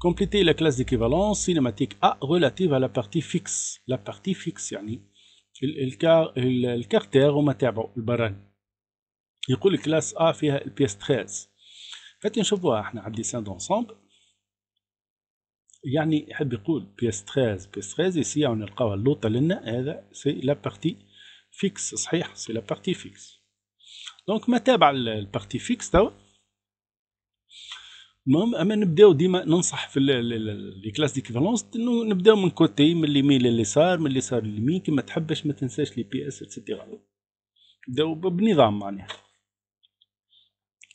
Complétez la classe d'équivalence cinématique A relative à la partie fixe. La partie fixe يعني الكارتير وما تابعه البراني يقول كلاس A فيها البيس 13 فاتي نشوفوها احنا على الديسان دونسومبل يعني يحب يقول بيس 13 بيس 13 ici on نلقاوها اللوطة لنا هذا سي لا بارتي فيكس صحيح سي لا بارتي فيكس دونك ما تابع البارتي فيكس توا المهم اما نبداو ديما ننصح في لي كلاس ديكيفالونس انه نبداو من كوتي من اليمين لليسار من اليسار لليمين كما تحبش ما تنساش لي بي اس اتسيتيرا نبداو بنظام معناها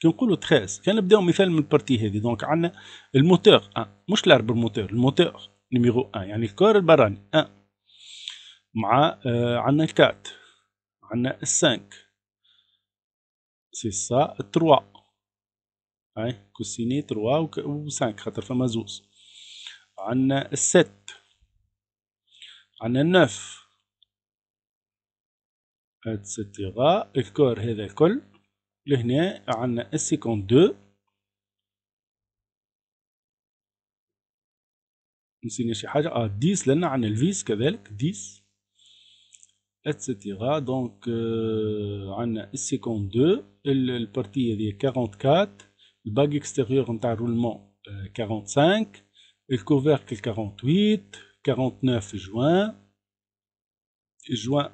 كي نقولوا تخاس كان نبداو مثال من البارتي هذه دونك عندنا الموتور 1 مش الاربر موتور الموتور نيميرو 1 يعني الكور البراني 1 مع آه عندنا 4 عندنا 5 سي سا 3 هاي كوسيني تروا و سانك خاطر فما زوز عندنا الست عندنا النوف اتسيتيرا الكور هذا الكل لهنا عندنا السيكون دو نسينا شي حاجة اه ديس لأن عندنا الفيس كذلك ديس اتسيتيرا دونك آه، عندنا السيكون دو البارتي هذه 44 le bague extérieur en roulement 45 euh, et le couvercle 48, 49 juin. Juin,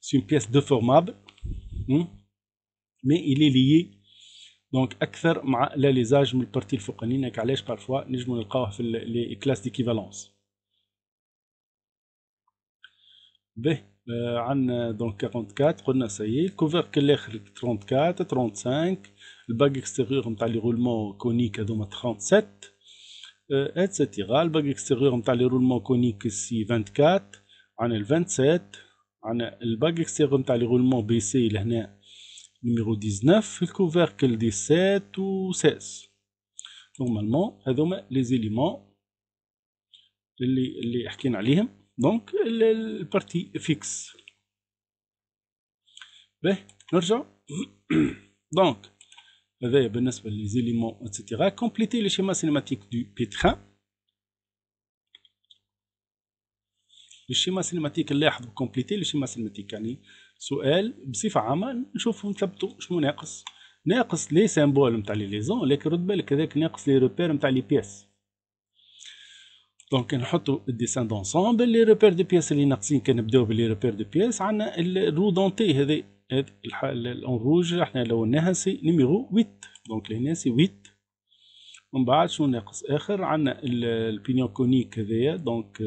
c'est une pièce déformable hein, mais il est lié. Donc, أكثر مع لاليزاج من البارتي الفوقانية، هيك علاش بارفوا نجمو نلقاوها في لي كلاس ديكيفالونس. B Euh, عن دونك euh, 44 قلنا سي سيي الكوفيرك الاخر 34 35 الباك اكستيريور نتاع لي رولمون كونيك هذوما 37 اتسيتيرا الباك اكستيريور نتاع لي رولمون كونيك سي 24 عن ال 27 عن الباك اكستيريور نتاع لي رولمون بي سي لهنا نيميرو 19 الكوفر كل 17 و 16 نورمالمون هذوما لي زيليمون اللي اللي حكينا عليهم دونك البارتي فيكس باهي نرجع دونك هذايا بالنسبه لليزيليمون اتسيتيغا كومبليتي لو شيما سينماتيك دو بيتخان شيما سينماتيك نلاحظو كومبليتي شيما سينماتيك يعني سؤال بصفه عامه نشوفو نثبتو شنو ناقص ناقص لي سامبول نتاع لي ليزون لكن رد بالك هذاك ناقص لي روبير نتاع لي بياس دونك نحطوا الديسان دونسومبل لي روبير دو بياس اللي ناقصين كنبداو باللي روبير دو بياس عندنا الرو دونتي هذا الاون روج احنا لوناها سي نيميرو 8 دونك لهنا سي 8 من بعد شنو ناقص اخر عندنا البينيون كونيك هذايا دونك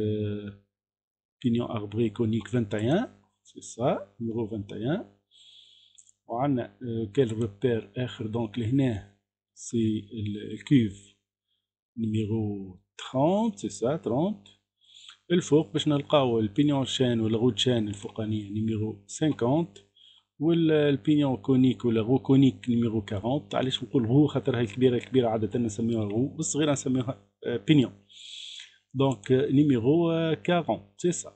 بينيون اربري كونيك 21 سي سا نيميرو 21 وعندنا كال روبير اخر دونك لهنا سي الكيف نيميرو 30 سي سا 30 الفوق باش نلقاو البينيون شان ولا غوت شان الفوقانيه نيميرو 50 والبينيون كونيك ولا غو كونيك نيميرو 40 علاش نقول غو خاطر هاي الكبيره الكبيره عاده نسميوها غو والصغيره نسميوها آه، بينيون دونك نيميرو 40 سي سا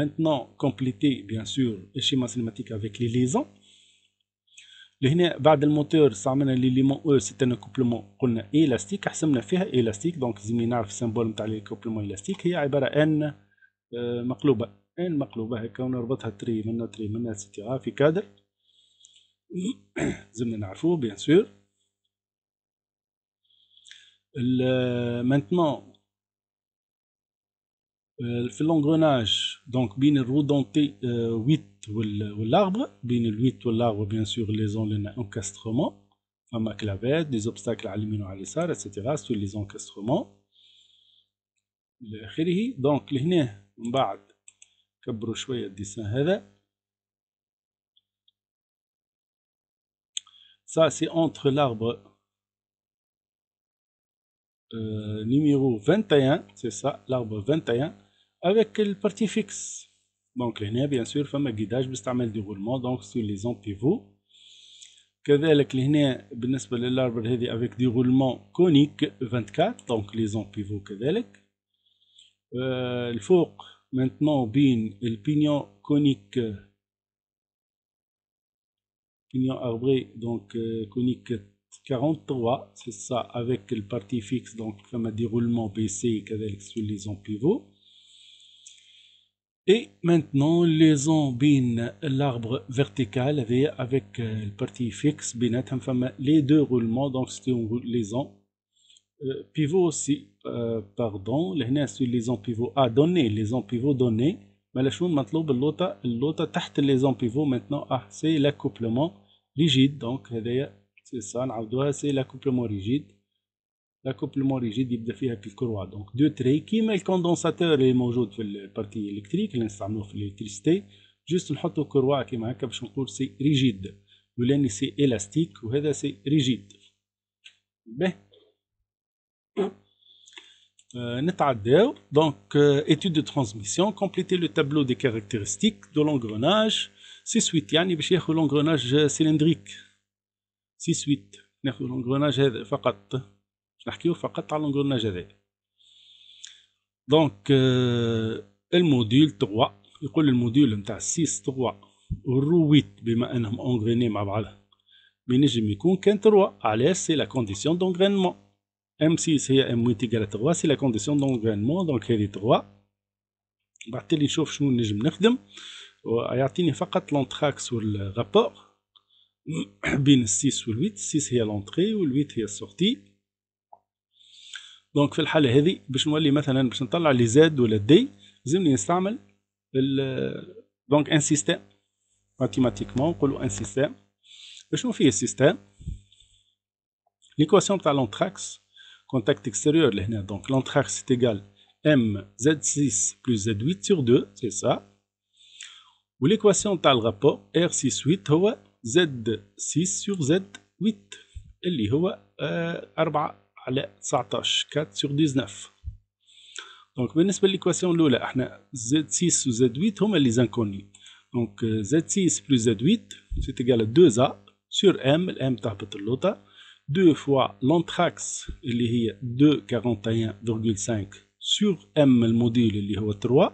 Maintenant, compléter bien sûr le schéma cinématique avec les liaisons. لهنا بعد الموتور استعملنا لي ليمون او سي ان كوبلمون قلنا الاستيك حسبنا فيها الاستيك دونك لازمني نعرف السيمبول نتاع لي كوبلمون الاستيك هي عباره ان آه، مقلوبه ان مقلوبه هكا ونربطها تري من تري منا سيتيرا في كادر زمنا نعرفوه بيان سور آه، مانتنون Il euh, fait l'engrenage, donc il est redonné 8 ou l'arbre. Il est 8 ou l'arbre, bien sûr, les enlèves en castrement. Il des obstacles à l'aluminum, etc. sur les encastrements. Donc, il est là. Il y a un dessin. Ça, c'est entre l'arbre euh, numéro 21. C'est ça, l'arbre 21 avec le parti fixe. Donc, bien sûr, il y a un guidage qui le roulement, donc sur les ans pivots. كذلك لهنا بالنسبة للاربر هذه avec du roulement conique 24 donc les ans pivot il faut maintenant le pignon conique pignon arbre donc euh, conique 43 c'est ça avec le parti fixe donc comme un déroulement baissé كذلك sur les ans pivots et maintenant, liaison bin l'arbre vertical avec euh, le partie fixe, les deux roulements, donc c'est une euh, pivot aussi, euh, pardon, les sur pivot à donner, liaison pivot donné, mais la chose مطلوب l'autre les pivot maintenant, ah, c'est l'accouplement rigide, donc c'est ça, c'est l'accouplement rigide. L'accouplement rigide, il doit y avoir quelques courroies. Donc, deux traits qui mettent le condensateur et le mougeau, c'est la partie électrique, l'instant de l'électricité. Juste le haut la courroie qui m'a fait un cours, c'est rigide. Le lien, c'est élastique, ou le c'est rigide. bien euh, N'est-ce pas Donc, euh, étude de transmission, compléter le tableau des caractéristiques de l'engrenage. 6-8, il y a un engrenage cylindrique. 6-8, il y a un engrenage نحكيو فقط على لونغور نجدي دونك الموديل 3 يقول الموديل نتاع 6 3 والرويت بما انهم اونغريني مع بعضها بينجم يكون كان 3 على سي لا كونديسيون دونغرينمون ام 6 هي ام 8 تيكال 3 سي لا كونديسيون دونغرينمون دونك هذه 3 بعد تالي نشوف شنو نجم نخدم ويعطيني فقط لونتراكس والرابور بين 6 و 8 6 هي لونتري و 8 هي السورتي دونك في الحاله هذه باش نولي مثلا باش نطلع لي زاد ولا دي لازمني نستعمل دونك ان سيستيم ماتيماتيكمون نقولوا ان سيستيم شنو فيه السيستيم ليكواسيون تاع لونتراكس كونتاكت اكستيريور لهنا دونك لونتراكس سي ايغال ام زد 6 بلس زد 8 سور 2 سي سا وليكواسيون تاع الغابور ار 6 8 هو زد 6 سور زد 8 اللي هو 4 آه، 4 sur 19. Donc, maintenant, l'équation, Z6 ou Z8, sont les inconnues. Donc, Z6 euh, plus Z8, c'est égal à 2A sur M, M est égal à 2 fois l'anthrax, il est de 41,5 sur M, le module, est de 3.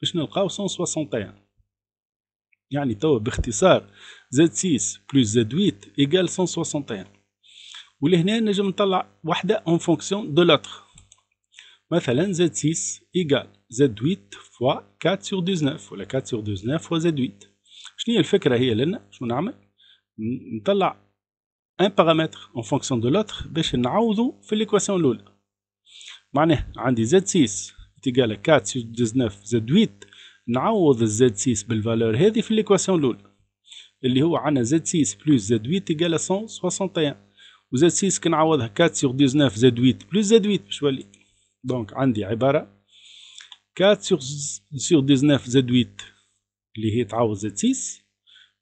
Et nous aurons 161. donc en Bertissard, Z6 plus Z8 est égal 161 ou les gens ont l'un en fonction de l'autre. Par exemple, Z6 égal Z8 fois 4 sur 19, ou le 4 sur 19 fois Z8. Je ne fais pas que les un paramètre en fonction de l'autre, mais ils dans l'équation LOL. Si on dit Z6 est égal à 4 sur 19, Z8, Z6 est la valeur de l'équation LOL. Et on Z6 plus Z8 est égal à 161. وزاد 6 كنعوضها 4 سيغ 19 زاد 8 بلوس زاد 8 باش تولي دونك عندي عباره 4 سيغ سيغ 19 زاد 8 اللي هي تعوض زاد 6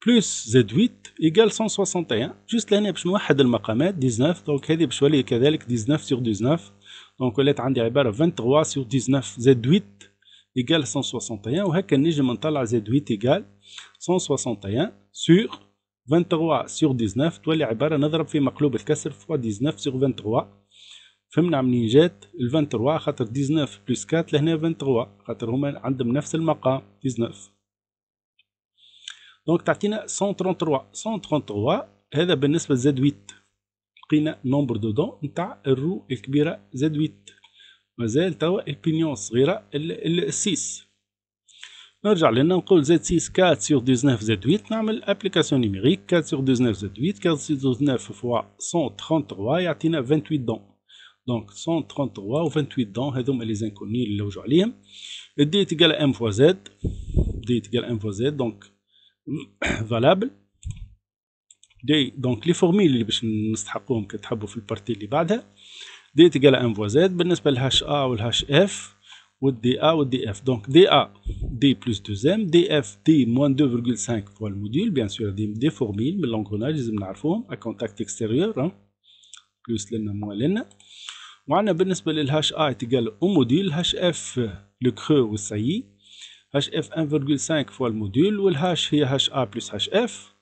بلوس زاد 8 ايكال 161 جوست لهنا باش نوحد المقامات 19 دونك هذه باش تولي كذلك 19 سيغ 19 دونك ولات عندي عباره 23 سيغ 19 زاد 8 ايكال 161 وهكا نجم نطلع زاد 8 ايكال 161 سيغ 23 سيغ 19 تولي عبارة نضرب في مقلوب الكسر فوا 19 سيغ 23 فهمنا منين جات ال 23 خاطر 19 بلس 4 لهنا 23 خاطر هما عندهم نفس المقام 19 دونك تعطينا 133 133 هذا بالنسبة لزد 8 لقينا نومبر دو دون نتاع الرو الكبيرة زاد 8 مازال توا البينيون الصغيرة ال 6 نرجع لنا نقول زد 6 4 سيغ 19 زد 8 نعمل ابليكاسيون نيميريك 4 سيغ 19 زد 8 4 سيغ 19 فوا 133 يعطينا 28 دون دونك 133 و 28 دون هذوما لي زانكوني اللي نلوجو عليهم دي تقال ام فوا زد دي تقال ام فوا زد دونك فالابل دي دونك لي فورميل اللي باش نستحقوهم كتحبوا في البارتي اللي بعدها دي تقال ام فوا زد بالنسبه للهاش ا والهاش اف ou DA ou DF. Donc DA, D plus 2M, DF, D moins 2,5 fois le module, bien sûr, des formules, mais l'engrenage, ils à contact extérieur, hein, plus l'N moins l'N. On a un est égal au module, HF, le creux ou saillie, HF 1,5 fois le module, ou le H, HA plus HF,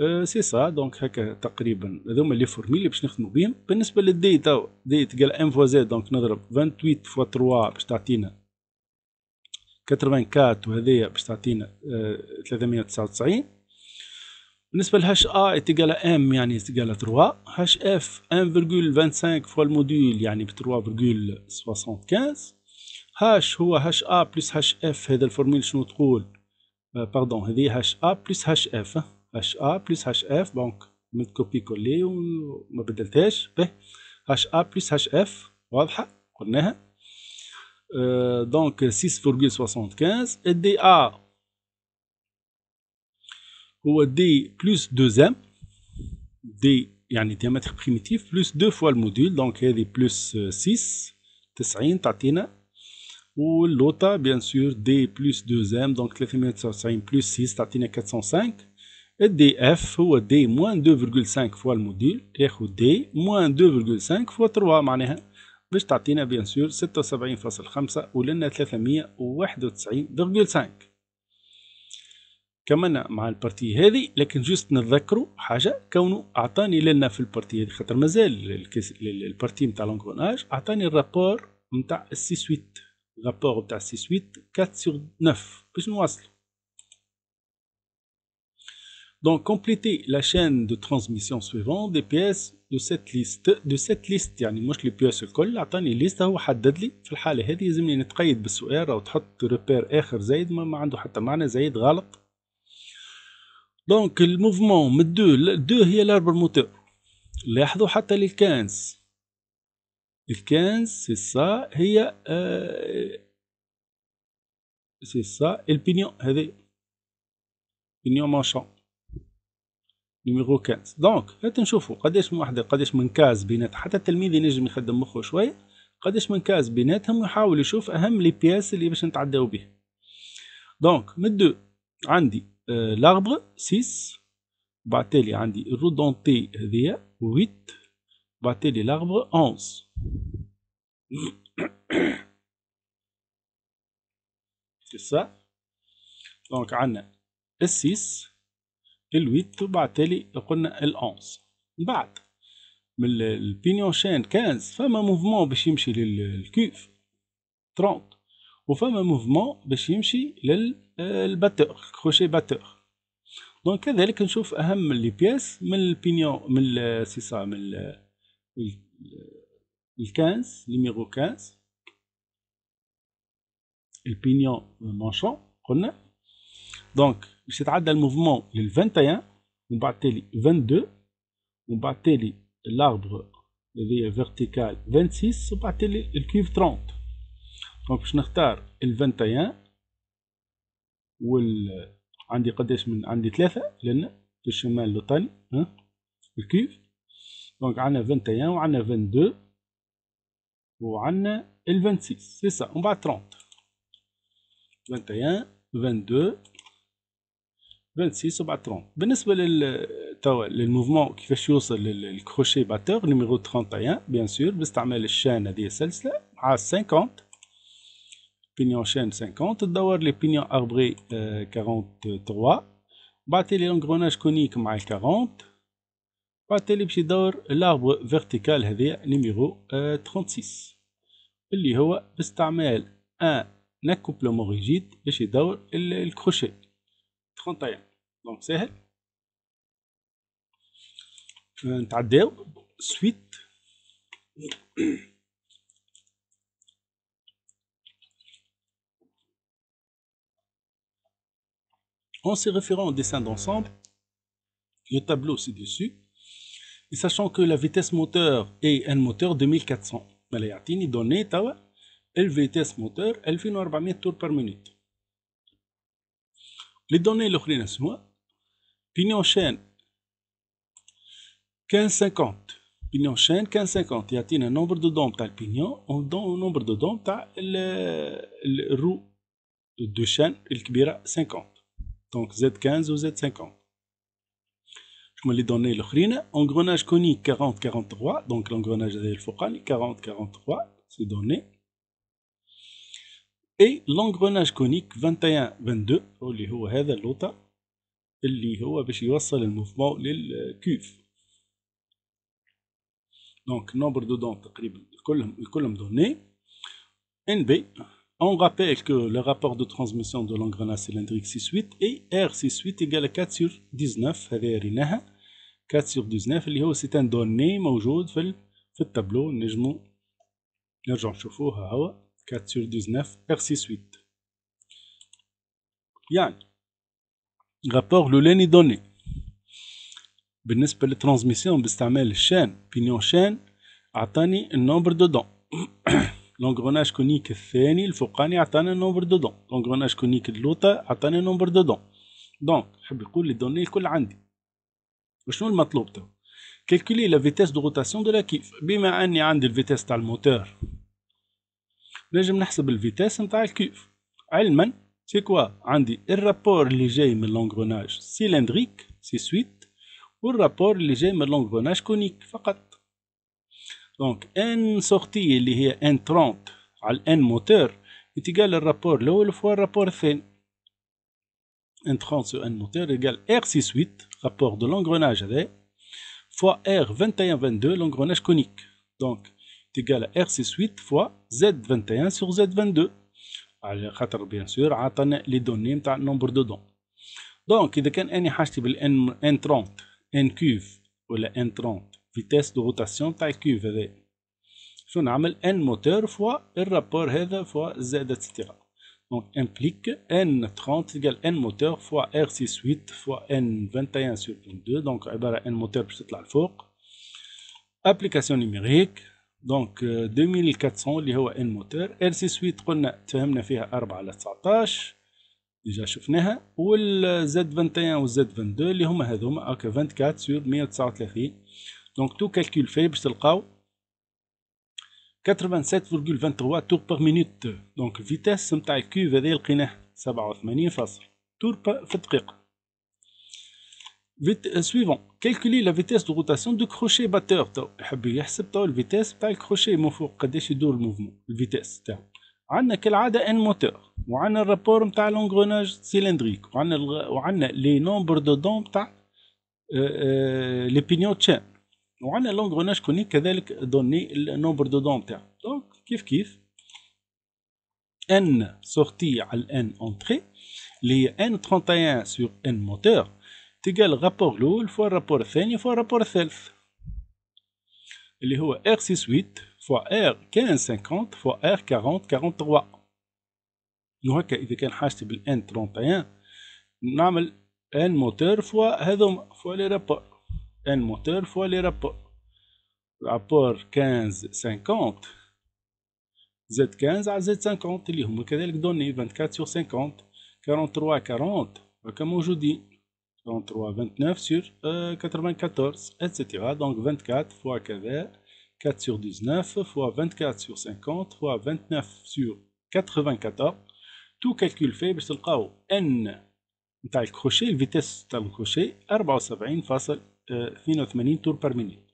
آه، سي سا دونك هكا تقريبا هذوما لي فورميل اللي باش نخدموا بهم بالنسبه للدي تاو دي تقال ان فوا زد دونك نضرب 28 فوا 3 باش تعطينا 84 وهذيا باش تعطينا 399 آه، بالنسبه لهاش ا تقال ام يعني تقال 3 هاش اف 1.25 فوا المودول يعني ب 3.75 هاش هو هاش ا بلس هاش اف هذا الفورميل شنو تقول باردون آه، هذه هاش ا بلس هاش اف HA plus HF, donc je vais copier-coller, je vais faire un petit HA plus HF, voilà, on va voir. Donc 6,75. Et DA, ou D plus 2M, D, il y a un diamètre primitif, plus 2 fois le module, donc il plus 6, c'est ça, c'est ça. Ou l'autre, bien sûr, D plus 2M, donc le diamètre c'est ça, c'est ça, c'est ça, الدي اف هو دي موان 2.5 فوا الموديل ياخد دي موان 2.5 فوا 3 معناها باش تعطينا بيان سور 76.5 ولنا 391.5 كملنا مع البارتي هذه لكن جوست نتذكروا حاجه كونه اعطاني لنا في البارتي هذه خاطر مازال البارتي نتاع لونغوناج اعطاني الرابور نتاع السي سويت الرابور نتاع السي سويت 4 سور 9 باش نواصلوا Donc, compléter la chaîne de transmission suivante des pièces de cette liste de cette liste يعني مش لي بياس الكل عطاني ليسته هو حدد لي في الحاله هذه يلزمني نتقيد بالسؤال او تحط ريبير اخر زايد ما, عنده حتى معنى زايد غلط دونك الموفمون دو دو هي لاربر موتور لاحظوا حتى للكانس الكانس سي هي سي هذه pignon نيميرو 15 دونك هات نشوفوا قداش من وحده قداش من كاز بينات حتى التلميذ ينجم يخدم مخه شويه قداش من كاز بيناتهم ويحاول يشوف اهم لي بياس اللي باش نتعداو به دونك من دو عندي آه لاربر 6 باتيلي عندي رودونتي هذيا 8 باتيلي لاربر 11 سي دونك عندنا السيس الويت وبعتالي قلنا الأونس بعد من البينيون شين 15 فما موفمون باش يمشي للكيف 30 وفما موفمون باش يمشي للباتور كروشي باتور دونك كذلك نشوف اهم لي بياس من البينيون من سي سا من ال 15 نيميرو 15 البينيون مانشون قلنا دونك باش تتعدى الموفمون لل 21 ومن بعد تالي 22 ومن بعد تالي لاربغ اللي هي فيرتيكال 26 ومن بعد تالي الكيف 30 دونك باش نختار ال 21 وال عندي قداش من عندي ثلاثة لأن في الشمال الوطني ها الكيف دونك عندنا 21 وعندنا 22 وعندنا ال 26 سي سا ومن بعد 30 21 22 26 سيس وبعد ترون بالنسبه لل توا للموفمون كيفاش يوصل للكروشي باتور نيميرو 31 بيان سور باستعمال الشان هذه السلسله مع 50 بينيون شان 50 تدور لي بينيون اربري 43 بعد لي لونغروناج كونيك مع 40 لي باش يدور لاربر فيرتيكال هذه نيميرو 36 آه، اللي هو باستعمال ان اكوبلومون ريجيد باش يدور الكروشي 31 دونك ساهل نتعداو suite. En se référant au dessin d'ensemble, le tableau ci-dessus, et sachant que la vitesse moteur est un moteur 2400, mais elle données donnée la vitesse moteur 1400 tours par minute. Les données l'autre Pignon chaîne 15,50. Pignon chaîne 15,50. Y a-t-il un nombre de dents à le pignon, un, un nombre de dents, à la roue de chêne, il 50. Donc Z15 ou Z50. Je me les donné le Engrenage conique 40-43. Donc l'engrenage de focal 40-43. C'est donné. Et l'engrenage conique 21-22. اللي هو باش يوصل الموفمون للكيف دونك نومبر دو دون تقريبا كلهم كلهم دوني ان بي On rappelle que le rapport de transmission de l'engrenage cylindrique 6-8 et R6-8 égale 4 sur 19 هذه ريناها 4 sur 19 اللي هو سيتان دوني موجود في في التابلو نجمو نرجعو نشوفوها هو 4 sur 19 R6-8 يعني rapport l'ouleni donnée. Bénéfice transmission, chaîne, pignon chaîne, atteint un nombre de dents. l'engrenage conique il faut nombre de dents. l'engrenage conique de l'autre, nombre de dents. Donc, données Calculer la vitesse de rotation de la vitesse moteur. vitesse c'est quoi le rapport léger de l'engrenage cylindrique, c'est suite, ou le rapport léger de l'engrenage conique, Donc, N sortie, y est N30 à N moteur, est égal au rapport l'eau fois le rapport N. N30 sur N moteur égale R68, rapport de l'engrenage fois R21-22, l'engrenage conique. Donc, est égal à R68 fois Z21 sur Z22. Alors, bien sûr, à tenir les données, tu nombre de dents. Donc, il y a un N30, cuve, ou N30, vitesse de rotation, taille QVD. Je fais un N moteur fois le rapport fois Z, etc. Donc, implique N30 égal N moteur fois R68 fois N21 sur 2. Donc, il y a un N moteur plus cette alpha. Application numérique. دونك 2400 euh, اللي هو ان موتور ال سي سويت قلنا تفهمنا فيها 4 على 19 ديجا شفناها والزد 21 والزد 22 اللي هما هذوما اوكي 24 سور 139 دونك تو كالكول في باش تلقاو 87.23 تور بار مينوت دونك فيتاس نتاع الكوب هذا لقيناه 87 فاصل تور في الدقيقه Euh, suivant, calculez la vitesse de rotation du crochet batteur. Il faut calculer la vitesse du crochet avant qu'il ne tourne le mouvement. On a comme un moteur, on a le rapport de l'engrenage cylindrique, on a le nombre de dents du pignon chaînes, et on a l'engrenage qu'on a donné le nombre de dents. Donc, kiff-kiff. N sortie sur N entrée, N31 sur N moteur, تقال الغابور لول فوا الرابور الثاني فوا الرابور الثالث اللي هو إر سيس ويت فوا إر كان سنكون فوا إر كارونت كارونت نو وهكا إذا كان حاجتي بالإن ترونتيان نعمل إن موتور فوا هاذوما فوا لي رابور إن موتور فوا لي رابور رابور كانز سنكونت زد كانز على زد سنكونت اللي هما كذلك دوني فانت كات سور سنكونت كارونت تروا كارونت هاكا موجودين 3 29 sur 94, euh, etc. Donc 24 fois KV, 4 sur 19 fois 24 sur 50 fois 29 sur 94. Tout calcul fait باش تلقاو N crochet الكروشي crochet تاع الكروشي 74,82 tours par minute.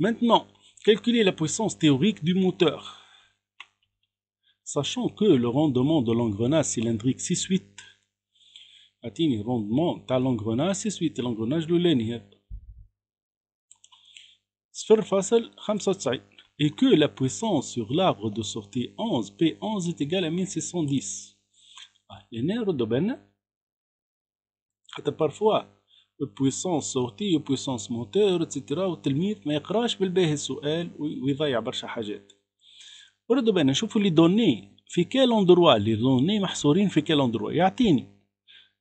Maintenant, calculer la puissance théorique du moteur. Sachant que le rendement de l'engrenage cylindrique 6-8 اعطيني روندمون تاع لونغروناج سي سويت لونغروناج لولاني هذا صفر فاصل خمسة وتسعين et que la puissance sur l'arbre de sortie 11 P11 est égale à 1610. Ah, les nerfs de Ben, parfois puissance صوتية puissance موتور etc والتلميذ ما يقراش بالباهي السؤال ويضيع برشا حاجات ردوا بالنا نشوفو لي دوني في كال اندروا لي دوني محصورين في كال اندروا يعطيني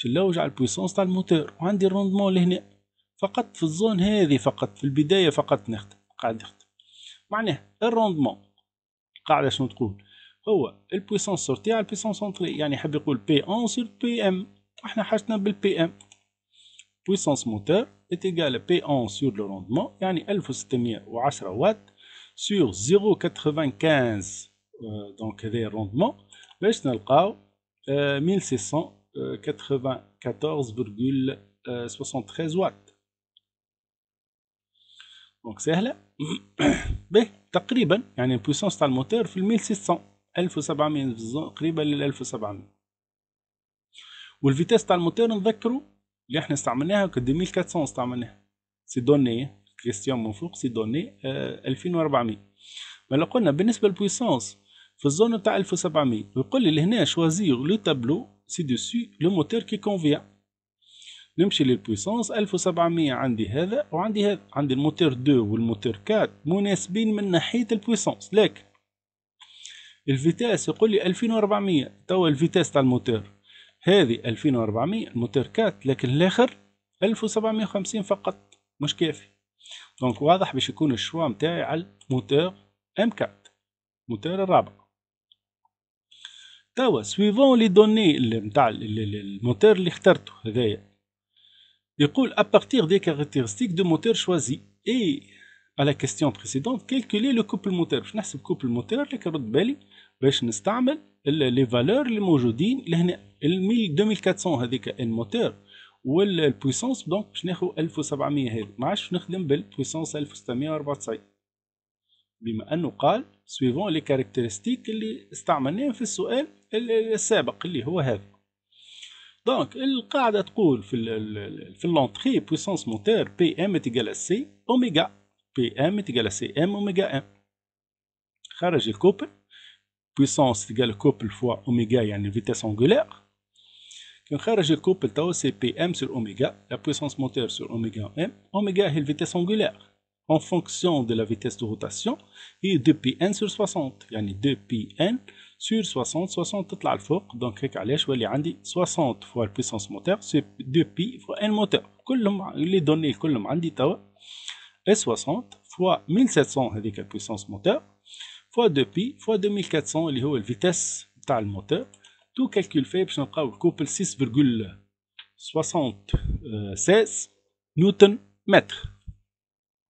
باش نلوج على البويسونس تاع الموتور وعندي الروندمون لهنا فقط في الزون هذه فقط في البداية فقط نخدم قاعد نخدم معناه الروندمون القاعدة شنو تقول هو البويسونس سورتي على البويسونس اونتري يعني يحب يقول بي اون سور بي ام احنا حاجتنا بالبي ام بويسونس موتور اتيكال بي اون à لو روندمون le rendement, يعني 1610 وات sur 0,95 euh, دونك هذا الروندمون باش نلقاو ميل euh, 1600 94,73 واط دونك سهله به تقريبا يعني البويسونس تاع الموتور في 1600 1700 قريبا لل 1700 والفيتاس تاع الموتور نذكروا اللي احنا استعملناها كانت 2400 استعملناها سي دوني كريستيان من فوق سي دوني 2400 ما قلنا بالنسبه للبويسونس في الزون تاع 1700 يقول لي لهنا شوازيغ لو تابلو ci-dessus le moteur qui convient. نمشي للبويسونس 1700 عندي هذا وعندي هذا عندي الموتور 2 والموتور 4 مناسبين من ناحية البويسونس لكن الفيتاس يقول لي 2400 توا الفيتاس تاع الموتور هذه 2400 الموتور 4 لكن الاخر 1750 فقط مش كافي دونك واضح باش يكون الشوا نتاعي على الموتور ام 4 الموتور الرابع توا سويفون لي دوني نتاع الموتور اللي اخترته هذايا يقول بارتير دي كاركتيرستيك دو موتور شوازي اي على كيستيون بريسيدونت كالكولي لو كوبل موتور باش نحسب كوبل موتور اللي كرد بالي باش نستعمل لي فالور اللي موجودين لهنا 2400 هذيك الموتور والبويسونس دونك باش ناخذ 1700 هذه ما عادش نخدم بالبويسونس 1694 بما انه قال سويفون لي كاركتيرستيك اللي استعملناهم في السؤال Donc, c'est ce les est hauts hauts hauts puissance moteur Pm hauts hauts hauts hauts hauts hauts hauts hauts hauts hauts hauts hauts hauts hauts hauts hauts hauts la vitesse hauts hauts hauts hauts hauts la vitesse hauts hauts hauts hauts hauts sur hauts hauts hauts hauts hauts hauts hauts de hauts sur 60, 60 est là, donc il y a 60 fois la puissance moteur, c'est 2 pi fois un moteur. Les données sont 60 fois 1700, c'est la puissance moteur, fois 2 pi, fois 2400, c'est la vitesse du moteur. Tout calcul fait, je vais prendre le couple 6,76 Nm.